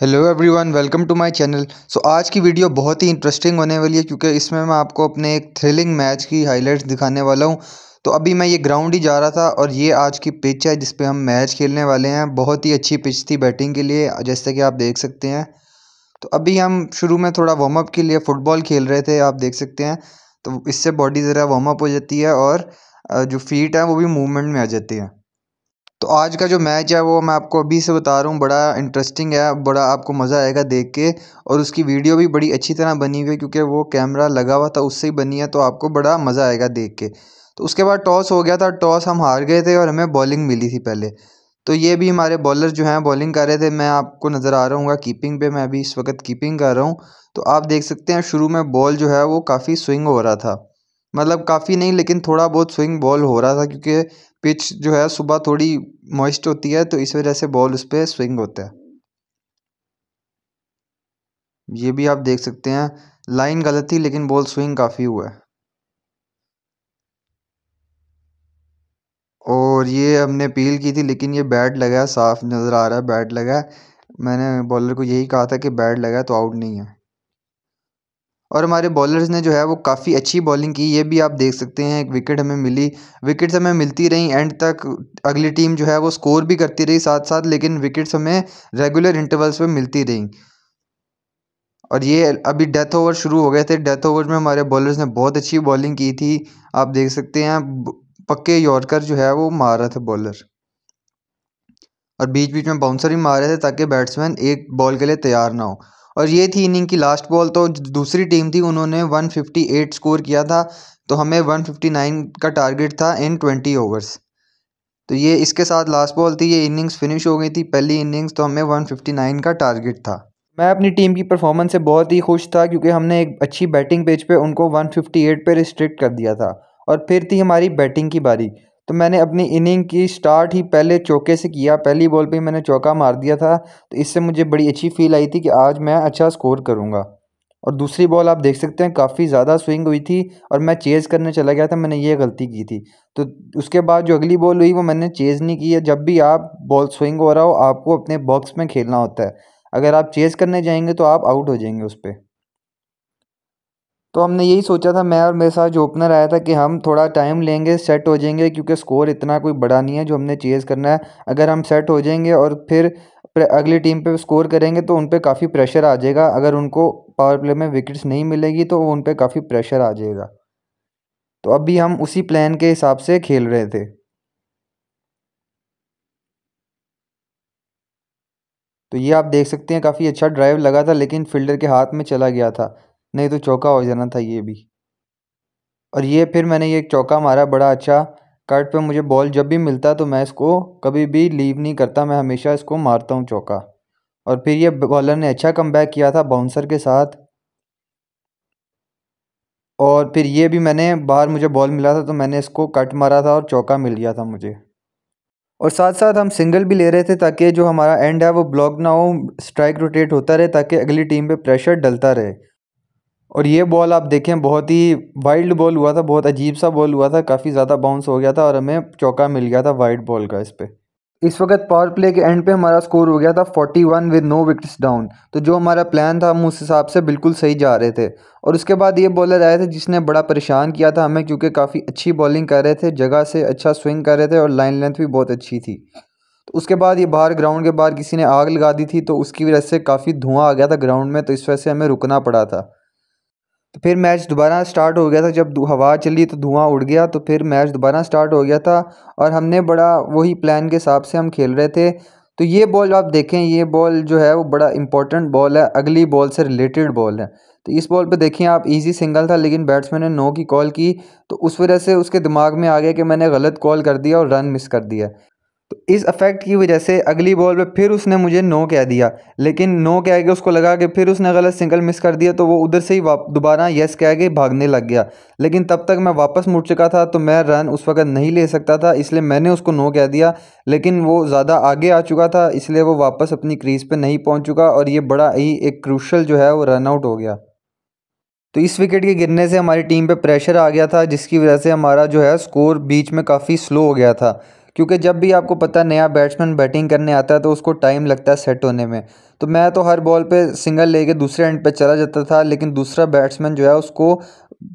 hello everyone welcome to my channel so आज की video बहुत ही इंटरेस्टिंग होने वाली है क्योंकि इसमें मैं आपको अपने एक थ्रिलिंग मैच की हाइलाइट्स दिखाने वाला हूं तो अभी मैं ये ग्राउंड ही जा रहा था और ये आज की पिच है जिसपे हम मैच खेलने वाले हैं बहुत ही अच्छी पिच थी बैटिंग के लिए जैसे कि आप देख सकते हैं तो अभी हम शुरू में थोड़ा वार्म अप के लिए फ़ुटबॉल खेल रहे थे आप देख सकते हैं तो इससे बॉडी ज़रा वार्म अप हो जाती है और जो फीट है वो भी मूवमेंट में आ जाती है तो आज का जो मैच है वो मैं आपको अभी से बता रहा हूँ बड़ा इंटरेस्टिंग है बड़ा आपको मज़ा आएगा देख के और उसकी वीडियो भी बड़ी अच्छी तरह बनी हुई है क्योंकि वो कैमरा लगा हुआ था उससे ही बनी है तो आपको बड़ा मज़ा आएगा देख के तो उसके बाद टॉस हो गया था टॉस हम हार गए थे और हमें बॉलिंग मिली थी पहले तो ये भी हमारे बॉलर जो हैं बॉलिंग कर रहे थे मैं आपको नज़र आ रहा हूँ कीपिंग पे मैं अभी इस वक्त कीपिंग कर रहा हूँ तो आप देख सकते हैं शुरू में बॉल जो है वो काफ़ी स्विंग हो रहा था मतलब काफ़ी नहीं लेकिन थोड़ा बहुत स्विंग बॉल हो रहा था क्योंकि पिच जो है सुबह थोड़ी मॉइस्ट होती है तो इस वजह से बॉल उस पर स्विंग होता है ये भी आप देख सकते हैं लाइन गलत थी लेकिन बॉल स्विंग काफ़ी हुआ है और ये हमने अपील की थी लेकिन ये बैट लगा साफ नज़र आ रहा है बैट लगा मैंने बॉलर को यही कहा था कि बैट लगा तो आउट नहीं है और हमारे बॉलर्स ने जो है वो काफ़ी अच्छी बॉलिंग की ये भी आप देख सकते हैं एक विकेट हमें मिली विकेट्स हमें मिलती रहीं एंड तक अगली टीम जो है वो स्कोर भी करती रही साथ साथ लेकिन विकेट्स हमें रेगुलर इंटरवल्स पर मिलती रहीं और ये अभी डेथ ओवर शुरू हो गए थे डेथ ओवर में हमारे बॉलर्स ने बहुत अच्छी बॉलिंग की थी आप देख सकते हैं पक्के यॉर्कर जो है वो मार रहा था बॉलर और बीच बीच में बाउंसर भी मार रहे थे ताकि बैट्समैन एक बॉल के लिए तैयार ना हो और ये थी इनिंग की लास्ट बॉल तो दूसरी टीम थी उन्होंने 158 स्कोर किया था तो हमें 159 का टारगेट था इन 20 ओवर्स तो ये इसके साथ लास्ट बॉल थी ये इनिंग्स फिनिश हो गई थी पहली इनिंग्स तो हमें 159 का टारगेट था मैं अपनी टीम की परफॉर्मेंस से बहुत ही खुश था क्योंकि हमने एक अच्छी बैटिंग पेज पे उनको वन फिफ्टी रिस्ट्रिक्ट कर दिया था और फिर थी हमारी बैटिंग की बारी तो मैंने अपनी इनिंग की स्टार्ट ही पहले चौके से किया पहली बॉल पे ही मैंने चौका मार दिया था तो इससे मुझे बड़ी अच्छी फील आई थी कि आज मैं अच्छा स्कोर करूँगा और दूसरी बॉल आप देख सकते हैं काफ़ी ज़्यादा स्विंग हुई थी और मैं चेज़ करने चला गया था मैंने ये गलती की थी तो उसके बाद जो अगली बॉल हुई वो मैंने चेज़ नहीं की है जब भी आप बॉल स्विंग हो रहा हो आपको अपने बॉक्स में खेलना होता है अगर आप चेज़ करने जाएंगे तो आप आउट हो जाएंगे उस पर तो हमने यही सोचा था मैं और मेरे साथ जो ओपनर आया था कि हम थोड़ा टाइम लेंगे सेट हो जाएंगे क्योंकि स्कोर इतना कोई बड़ा नहीं है जो हमने चेज़ करना है अगर हम सेट हो जाएंगे और फिर अगली टीम पे स्कोर करेंगे तो उन पर काफ़ी प्रेशर आ जाएगा अगर उनको पावर प्ले में विकेट्स नहीं मिलेगी तो उन पर काफ़ी प्रेशर आ जाएगा तो अभी हम उसी प्लान के हिसाब से खेल रहे थे तो ये आप देख सकते हैं काफ़ी अच्छा ड्राइव लगा था लेकिन फील्डर के हाथ में चला गया था नहीं तो चौका हो जाना था ये भी और ये फिर मैंने ये चौका मारा बड़ा अच्छा कट पे मुझे बॉल जब भी मिलता तो मैं इसको कभी भी लीव नहीं करता मैं हमेशा इसको मारता हूँ चौका और फिर ये बॉलर ने अच्छा कम किया था बाउंसर के साथ और फिर ये भी मैंने बाहर मुझे बॉल मिला था तो मैंने इसको कट मारा था और चौका मिल गया था मुझे और साथ साथ हम सिंगल भी ले रहे थे ताकि जो हमारा एंड है वो ब्लॉक ना हो स्ट्राइक रोटेट होता रहे ताकि अगली टीम पे प्रेशर डलता रहे और ये बॉल आप देखें बहुत ही वाइल्ड बॉल हुआ था बहुत अजीब सा बॉल हुआ था काफ़ी ज़्यादा बाउंस हो गया था और हमें चौका मिल गया था वाइड बॉल का इस पर इस वक्त पावर प्ले के एंड पे हमारा स्कोर हो गया था 41 विद नो विकेट्स डाउन तो जो हमारा प्लान था हम उस हिसाब से बिल्कुल सही जा रहे थे और उसके बाद ये बॉलर आए थे जिसने बड़ा परेशान किया था हमें क्योंकि काफ़ी अच्छी बॉलिंग कर रहे थे जगह से अच्छा स्विंग कर रहे थे और लाइन लेंथ भी बहुत अच्छी थी तो उसके बाद ये बाहर ग्राउंड के बाहर किसी ने आग लगा दी थी तो उसकी वजह से काफ़ी धुआं आ गया था ग्राउंड में तो इस वजह से हमें रुकना पड़ा था तो फिर मैच दोबारा स्टार्ट हो गया था जब हवा चली तो धुआं उड़ गया तो फिर मैच दोबारा स्टार्ट हो गया था और हमने बड़ा वही प्लान के हिसाब से हम खेल रहे थे तो ये बॉल आप देखें ये बॉल जो है वो बड़ा इंपॉर्टेंट बॉल है अगली बॉल से रिलेटेड बॉल है तो इस बॉल पे देखें आप इजी सिंगल था लेकिन बैट्समैन ने नो की कॉल की तो उस वजह से उसके दिमाग में आ गया कि मैंने गलत कॉल कर दिया और रन मिस कर दिया तो इस अफेक्ट की वजह से अगली बॉल पे फिर उसने मुझे नो कह दिया लेकिन नो कह के उसको लगा कि फिर उसने गलत सिंगल मिस कर दिया तो वो उधर से ही दोबारा यस कह के भागने लग गया लेकिन तब तक मैं वापस मुड़ चुका था तो मैं रन उस वक्त नहीं ले सकता था इसलिए मैंने उसको नो कह दिया लेकिन वो ज़्यादा आगे आ चुका था इसलिए वो वापस अपनी क्रीज पर नहीं पहुँच चुका और ये बड़ा ही एक क्रूशल जो है वो रन आउट हो गया तो इस विकेट के गिरने से हमारी टीम पर प्रेशर आ गया था जिसकी वजह से हमारा जो है स्कोर बीच में काफ़ी स्लो हो गया था क्योंकि जब भी आपको पता है नया बैट्समैन बैटिंग करने आता है तो उसको टाइम लगता है सेट होने में तो मैं तो हर बॉल पे सिंगल लेके दूसरे एंड पे चला जाता था लेकिन दूसरा बैट्समैन जो है उसको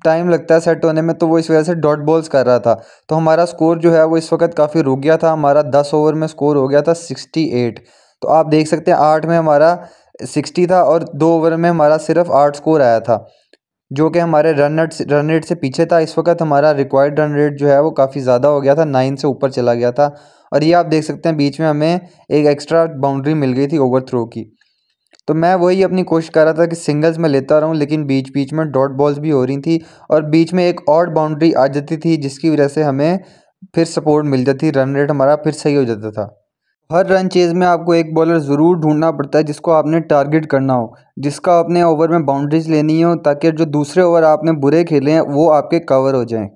टाइम लगता है सेट होने में तो वो इस वजह से डॉट बॉल्स कर रहा था तो हमारा स्कोर जो है वो इस वक्त काफ़ी रुक गया था हमारा दस ओवर में स्कोर हो गया था सिक्सटी एट तो आप देख सकते हैं आठ में हमारा सिक्सटी था और दो ओवर में हमारा सिर्फ आठ स्कोर आया था जो कि हमारे रन रेट से रन रेट से पीछे था इस वक्त हमारा रिक्वायर्ड रन रेट जो है वो काफ़ी ज़्यादा हो गया था नाइन से ऊपर चला गया था और ये आप देख सकते हैं बीच में हमें एक एक्स्ट्रा बाउंड्री मिल गई थी ओवर थ्रो की तो मैं वही अपनी कोशिश कर रहा था कि सिंगल्स में लेता रहूं लेकिन बीच बीच में डॉट बॉल्स भी हो रही थी और बीच में एक और बाउंड्री आ जाती थी जिसकी वजह से हमें फिर सपोर्ट मिल जाती रन रेट हमारा फिर सही हो जाता था हर रन चेज़ में आपको एक बॉलर ज़रूर ढूंढना पड़ता है जिसको आपने टारगेट करना हो जिसका अपने ओवर में बाउंड्रीज लेनी हो ताकि जो दूसरे ओवर आपने बुरे खेले हैं वो आपके कवर हो जाएं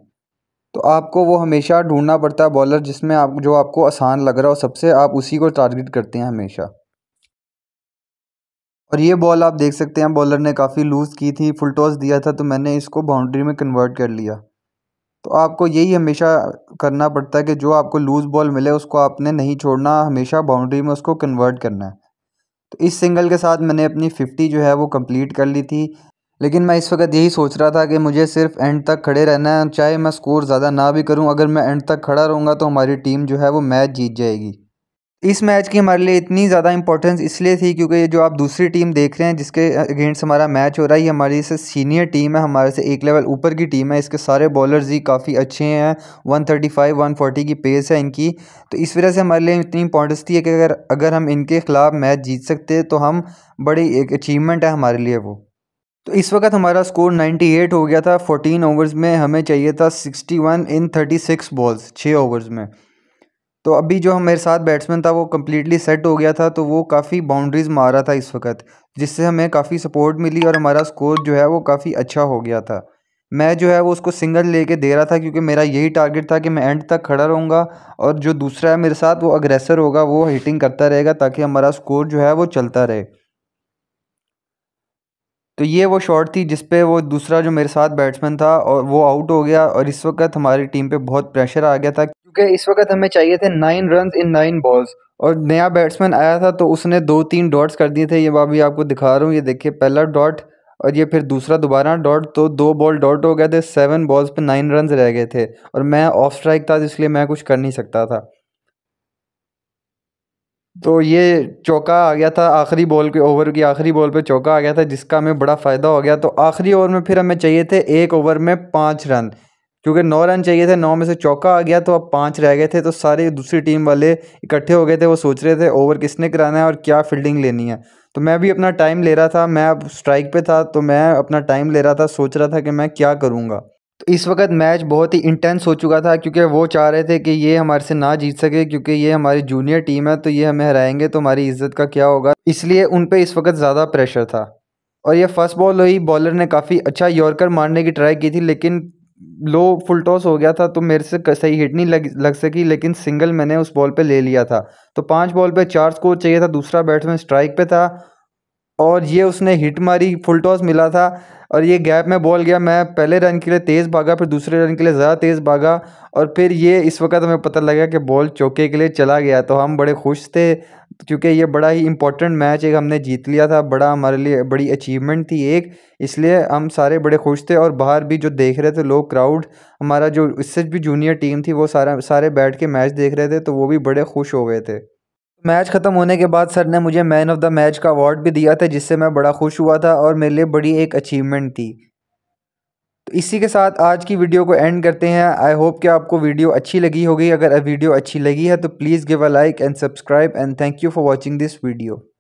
तो आपको वो हमेशा ढूंढना पड़ता है बॉलर जिसमें आप जो आपको आसान लग रहा हो सबसे आप उसी को टारगेट करते हैं हमेशा और ये बॉल आप देख सकते हैं बॉलर ने काफ़ी लूज़ की थी फुल टॉस दिया था तो मैंने इसको बाउंड्री में कन्वर्ट कर लिया तो आपको यही हमेशा करना पड़ता है कि जो आपको लूज़ बॉल मिले उसको आपने नहीं छोड़ना हमेशा बाउंड्री में उसको कन्वर्ट करना है तो इस सिंगल के साथ मैंने अपनी फिफ्टी जो है वो कम्प्लीट कर ली थी लेकिन मैं इस वक्त यही सोच रहा था कि मुझे सिर्फ एंड तक खड़े रहना है चाहे मैं स्कोर ज़्यादा ना भी करूं अगर मैं एंड तक खड़ा रहूंगा तो हमारी टीम जो है वो मैच जीत जाएगी इस मैच की हमारे लिए इतनी ज़्यादा इंपॉर्टेंस इसलिए थी क्योंकि ये जो आप दूसरी टीम देख रहे हैं जिसके अगेंस्ट हमारा मैच हो रहा है ये हमारी से सीनियर टीम है हमारे से एक लेवल ऊपर की टीम है इसके सारे बॉलर्स ही काफ़ी अच्छे हैं 135 140 की पेस है इनकी तो इस वजह से हमारे लिए इतनी इंपॉर्टेंस थी कि अगर अगर हम इनके ख़िलाफ़ मैच जीत सकते तो हम बड़ी एक अचीवमेंट है हमारे लिए वो तो इस वक्त हमारा स्कोर 98 हो गया था 14 ओवर्स में हमें चाहिए था 61 इन 36 बॉल्स 6 ओवर्स में तो अभी जो हमारे साथ बैट्समैन था वो कम्प्लीटली सेट हो गया था तो वो काफ़ी बाउंड्रीज़ मार रहा था इस वक्त जिससे हमें काफ़ी सपोर्ट मिली और हमारा स्कोर जो है वो काफ़ी अच्छा हो गया था मैं जो है वो उसको सिंगल लेके दे रहा था क्योंकि मेरा यही टारगेट था कि मैं एंड तक खड़ा रहूँगा और जो दूसरा है मेरे साथ वो अग्रेसर होगा वो हिटिंग करता रहेगा ताकि हमारा स्कोर जो है वो चलता रहे तो ये वो शॉट थी जिसपे वो दूसरा जो मेरे साथ बैट्समैन था और वो आउट हो गया और इस वक्त हमारी टीम पर बहुत प्रेशर आ गया था क्योंकि इस वक्त हमें चाहिए थे nine run in nine balls और नया बैट्समैन आया था तो उसने दो तीन डॉट्स कर दिए थे ये अभी आपको दिखा रहा हूँ ये देखिए पहला डॉट और ये फिर दूसरा दोबारा डॉट तो दो बॉल डॉट हो गए थे सेवन बॉल्स पे नाइन रन रह गए थे और मैं ऑफ स्ट्राइक था इसलिए मैं कुछ कर नहीं सकता था तो ये चौका आ गया था आखिरी बॉल के ओवर की आखिरी बॉल पे चौका आ गया था जिसका हमें बड़ा फ़ायदा हो गया तो आखिरी ओवर में फिर हमें चाहिए थे एक ओवर में पाँच रन क्योंकि नौ रन चाहिए थे नौ में से चौका आ गया तो अब पाँच रह गए थे तो सारे दूसरी टीम वाले इकट्ठे हो गए थे वो सोच रहे थे ओवर किसने कराना है और क्या फील्डिंग लेनी है तो मैं भी अपना टाइम ले रहा था मैं अब स्ट्राइक पे था तो मैं अपना टाइम ले रहा था सोच रहा था कि मैं क्या करूँगा तो इस वक्त मैच बहुत ही इंटेंस हो चुका था क्योंकि वो चाह रहे थे कि ये हमारे से ना जीत सके क्योंकि ये हमारी जूनियर टीम है तो ये हमें हराएंगे तो हमारी इज्जत का क्या होगा इसलिए उन पर इस वक्त ज़्यादा प्रेशर था और ये फर्स्ट बॉल हुई बॉलर ने काफ़ी अच्छा यॉर्कर मारने की ट्राई की थी लेकिन लो फुल टॉस हो गया था तो मेरे से सही हिट नहीं लग लग सकी लेकिन सिंगल मैंने उस बॉल पे ले लिया था तो पांच बॉल पे चार स्कोर चाहिए था दूसरा बैट्समैन स्ट्राइक पे था और ये उसने हिट मारी फुल टॉस मिला था और ये गैप में बॉल गया मैं पहले रन के लिए तेज़ भागा फिर दूसरे रन के लिए ज़्यादा तेज़ भागा और फिर ये इस वक्त हमें पता लगा कि बॉल चौके के लिए चला गया तो हम बड़े खुश थे क्योंकि ये बड़ा ही इंपॉर्टेंट मैच एक हमने जीत लिया था बड़ा हमारे लिए बड़ी अचीवमेंट थी एक इसलिए हम सारे बड़े खुश थे और बाहर भी जो देख रहे थे लोग क्राउड हमारा जो इससे भी जूनियर टीम थी वो सारा सारे बैठ के मैच देख रहे थे तो वो भी बड़े खुश हो गए थे मैच ख़त्म होने के बाद सर ने मुझे मैन ऑफ द मैच का अवार्ड भी दिया था जिससे मैं बड़ा खुश हुआ था और मेरे लिए बड़ी एक अचीवमेंट थी तो इसी के साथ आज की वीडियो को एंड करते हैं आई होप कि आपको वीडियो अच्छी लगी होगी अगर वीडियो अच्छी लगी है तो please give a like and subscribe and thank you for watching this video